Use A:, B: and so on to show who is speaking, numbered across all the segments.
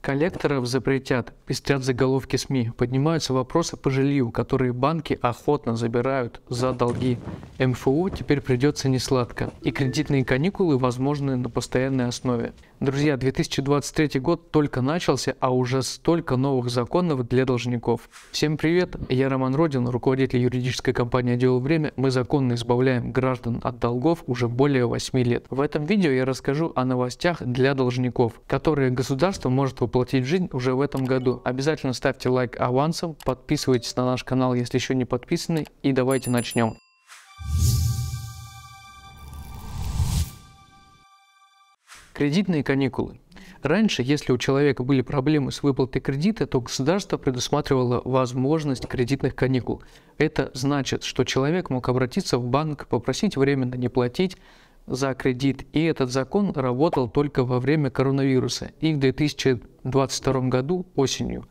A: Коллекторов запретят, пестрят заголовки СМИ. Поднимаются вопросы по жилью, которые банки охотно забирают за долги. МФУ теперь придется несладко. И кредитные каникулы возможны на постоянной основе. Друзья, 2023 год только начался, а уже столько новых законов для должников. Всем привет, я Роман Родин, руководитель юридической компании «Дело время». Мы законно избавляем граждан от долгов уже более 8 лет. В этом видео я расскажу о новостях для должников, которые государство может выполнять воплотить в жизнь уже в этом году. Обязательно ставьте лайк авансом, подписывайтесь на наш канал, если еще не подписаны, и давайте начнем. Кредитные каникулы. Раньше, если у человека были проблемы с выплатой кредита, то государство предусматривало возможность кредитных каникул. Это значит, что человек мог обратиться в банк, попросить временно не платить, за кредит, и этот закон работал только во время коронавируса и в 2022 году осенью.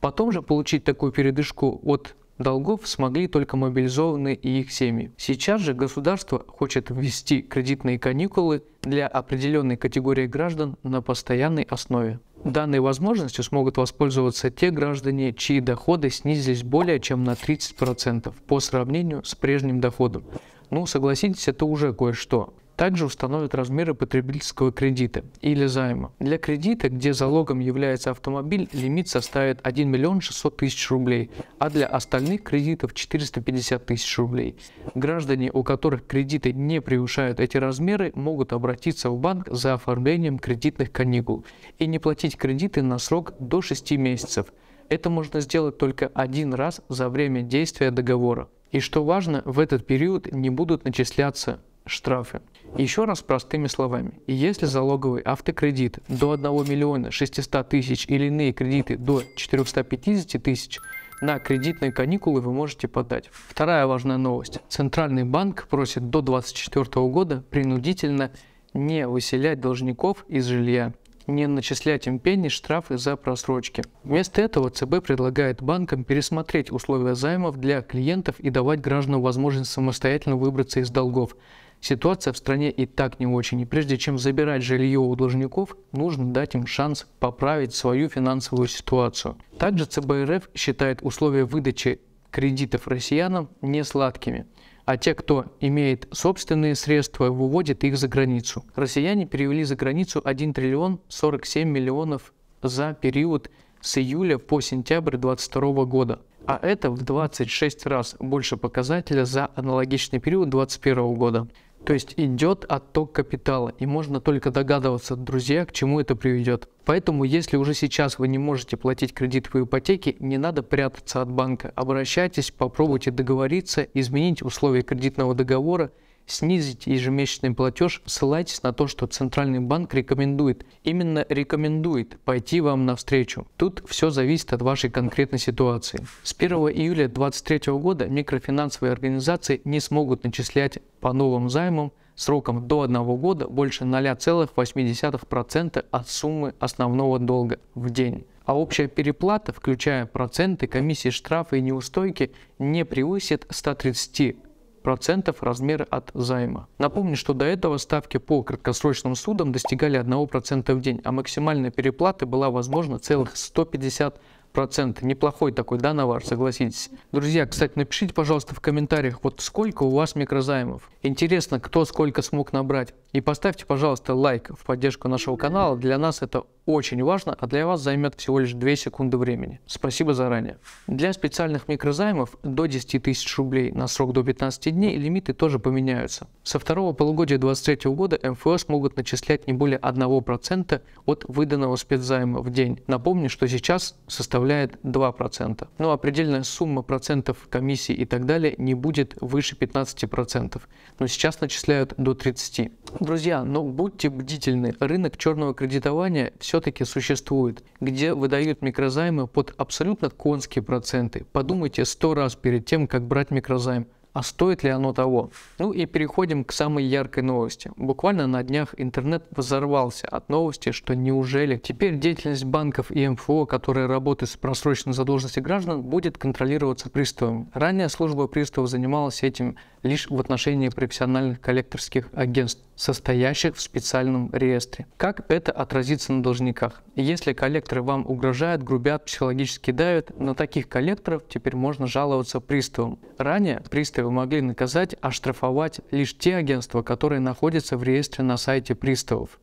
A: Потом же получить такую передышку от долгов смогли только мобилизованные и их семьи. Сейчас же государство хочет ввести кредитные каникулы для определенной категории граждан на постоянной основе. Данной возможностью смогут воспользоваться те граждане, чьи доходы снизились более чем на 30% по сравнению с прежним доходом. Ну, согласитесь, это уже кое-что. Также установят размеры потребительского кредита или займа. Для кредита, где залогом является автомобиль, лимит составит 1 миллион 600 тысяч рублей, а для остальных кредитов 450 тысяч рублей. Граждане, у которых кредиты не превышают эти размеры, могут обратиться в банк за оформлением кредитных каникул и не платить кредиты на срок до 6 месяцев. Это можно сделать только один раз за время действия договора. И что важно, в этот период не будут начисляться штрафы. Еще раз простыми словами. Если залоговый автокредит до 1 миллиона 600 тысяч или иные кредиты до 450 тысяч, на кредитные каникулы вы можете подать. Вторая важная новость. Центральный банк просит до 2024 года принудительно не выселять должников из жилья не начислять им пени штрафы за просрочки. Вместо этого ЦБ предлагает банкам пересмотреть условия займов для клиентов и давать гражданам возможность самостоятельно выбраться из долгов. Ситуация в стране и так не очень, и прежде чем забирать жилье у должников, нужно дать им шанс поправить свою финансовую ситуацию. Также ЦБРФ считает условия выдачи кредитов россиянам не сладкими, а те, кто имеет собственные средства, выводит их за границу. Россияне перевели за границу 1 триллион 47 миллионов за период с июля по сентябрь 2022 года. А это в 26 раз больше показателя за аналогичный период 2021 года. То есть идет отток капитала, и можно только догадываться, друзья, к чему это приведет. Поэтому, если уже сейчас вы не можете платить кредит по ипотеке, не надо прятаться от банка. Обращайтесь, попробуйте договориться, изменить условия кредитного договора снизить ежемесячный платеж, ссылайтесь на то, что Центральный банк рекомендует. Именно рекомендует пойти вам навстречу. Тут все зависит от вашей конкретной ситуации. С 1 июля 2023 года микрофинансовые организации не смогут начислять по новым займам сроком до 1 года больше 0,8% от суммы основного долга в день. А общая переплата, включая проценты, комиссии, штрафы и неустойки, не превысит 130 процентов размера от займа. Напомню, что до этого ставки по краткосрочным судам достигали 1% в день, а максимальная переплата была возможна целых 150 процент. Неплохой такой, да, навар, согласитесь. Друзья, кстати, напишите, пожалуйста, в комментариях, вот сколько у вас микрозаймов. Интересно, кто сколько смог набрать. И поставьте, пожалуйста, лайк в поддержку нашего канала. Для нас это очень важно, а для вас займет всего лишь 2 секунды времени. Спасибо заранее. Для специальных микрозаймов до 10 тысяч рублей на срок до 15 дней лимиты тоже поменяются. Со второго полугодия 2023 года МФО смогут начислять не более 1% от выданного спецзайма в день. Напомню, что сейчас составляет 2%. Но определенная сумма процентов комиссии и так далее не будет выше 15%. Но сейчас начисляют до 30%. Друзья, но ну, будьте бдительны. Рынок черного кредитования все все-таки существует, где выдают микрозаймы под абсолютно конские проценты. Подумайте сто раз перед тем, как брать микрозайм. А стоит ли оно того? Ну и переходим к самой яркой новости. Буквально на днях интернет взорвался от новости, что неужели теперь деятельность банков и МФО, которые работают с просроченной задолженностью граждан, будет контролироваться приставом. Ранее служба приставов занималась этим лишь в отношении профессиональных коллекторских агентств, состоящих в специальном реестре. Как это отразится на должниках? Если коллекторы вам угрожают, грубят, психологически давят, на таких коллекторов теперь можно жаловаться приставам. Ранее приставы вы могли наказать, оштрафовать лишь те агентства, которые находятся в реестре на сайте приставов.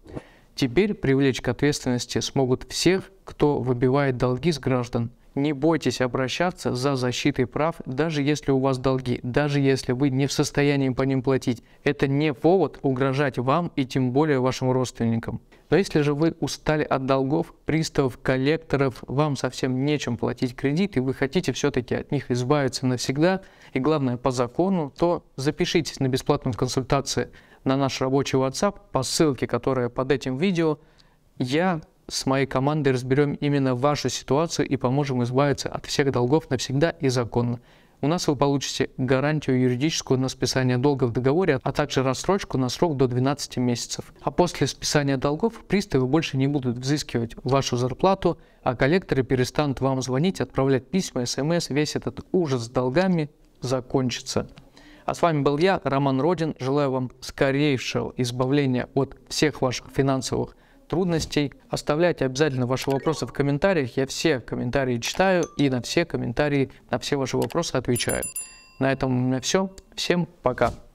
A: Теперь привлечь к ответственности смогут всех, кто выбивает долги с граждан. Не бойтесь обращаться за защитой прав, даже если у вас долги, даже если вы не в состоянии по ним платить. Это не повод угрожать вам и тем более вашим родственникам. Но если же вы устали от долгов, приставов, коллекторов, вам совсем нечем платить кредит, и вы хотите все-таки от них избавиться навсегда, и главное по закону, то запишитесь на бесплатную консультацию на наш рабочий WhatsApp по ссылке, которая под этим видео. Я с моей командой разберем именно вашу ситуацию и поможем избавиться от всех долгов навсегда и законно у нас вы получите гарантию юридическую на списание долга в договоре, а также рассрочку на срок до 12 месяцев. А после списания долгов приставы больше не будут взыскивать вашу зарплату, а коллекторы перестанут вам звонить, отправлять письма, смс, весь этот ужас с долгами закончится. А с вами был я, Роман Родин. Желаю вам скорейшего избавления от всех ваших финансовых проблем трудностей. Оставляйте обязательно ваши вопросы в комментариях. Я все комментарии читаю и на все комментарии, на все ваши вопросы отвечаю. На этом у меня все. Всем пока.